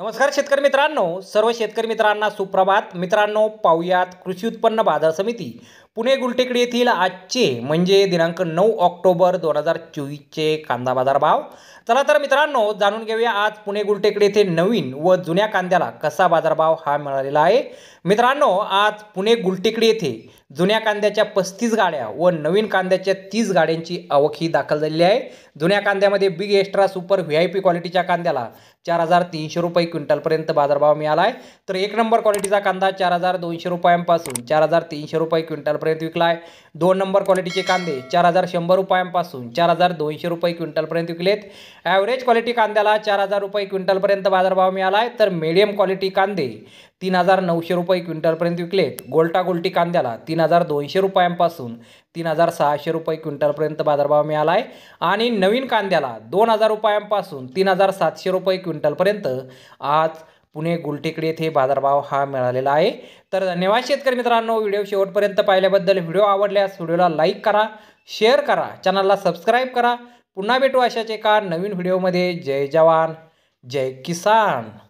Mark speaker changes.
Speaker 1: नमस्कार शेतकरी मित्रांनो सर्व शेतकरी मित्रांना सुप्रभात मित्रांनो पाहुयात कृषी उत्पन्न बाजार समिती पुणे गुलटेकडी येथील आजचे म्हणजे दिनांक नऊ ऑक्टोबर दोन हजार चोवीसचे कांदा बाजार भाव चला तर मित्रांनो जाणून घेऊया आज पुणे गुलटेकडी येथे नवीन व जुन्या कांद्याला कसा बाजारभाव हा मिळालेला आहे मित्रांनो आज पुणे गुलटेकडी येथे जुन्या कांद्याच्या पस्तीस गाड्या व नवीन कांद्याच्या तीस गाड्यांची आवक ही दाखल झालेली आहे जुन्या कांद्यामध्ये big extra super V I P क्वालिटीच्या कांद्याला चार हजार तीनशे रुपये क्विंटलपर्यंत बाजारभाव मिळाला आहे तर एक नंबर क्वालिटीचा कांदा चार हजार दोनशे रुपयांपासून चार हजार तीनशे रुपये क्विंटलपर्यंत क्विंटलपर्यंत विकलाय दोन नंबर क्वालिटीचे कांदे चार हजार शंभर रुपयांपासून चार हजार दोनशे रुपये क्विंटलपर्यंत विकलेत ॲव्हरेज क्वालिटी कांद्याला चार हजार रुपये क्विंटलपर्यंत बाजारभाव मिळाला आहे तर मिडियम क्वालिटी कांदे तीन हजार नऊशे रुपये क्विंटलपर्यंत विकलेत गोल्टा गोल्टी कांद्याला तीन हजार दोनशे रुपयांपासून तीन हजार सहाशे रुपये क्विंटलपर्यंत बाजारभाव मिळाला आहे आणि नवीन कांद्याला दोन हजार रुपयांपासून तीन हजार सातशे रुपये क्विंटलपर्यंत आज पुणे गुलटेकडी येथे बाजारभाव हा मिळालेला आहे तर धन्यवाद शेतकरी मित्रांनो व्हिडिओ शेवटपर्यंत पाहिल्याबद्दल व्हिडिओ आवडल्यास व्हिडिओला लाईक करा शेअर करा चॅनलला सबस्क्राईब करा पुन्हा भेटू अशाच एका नवीन व्हिडिओमध्ये जय जवान जय किसान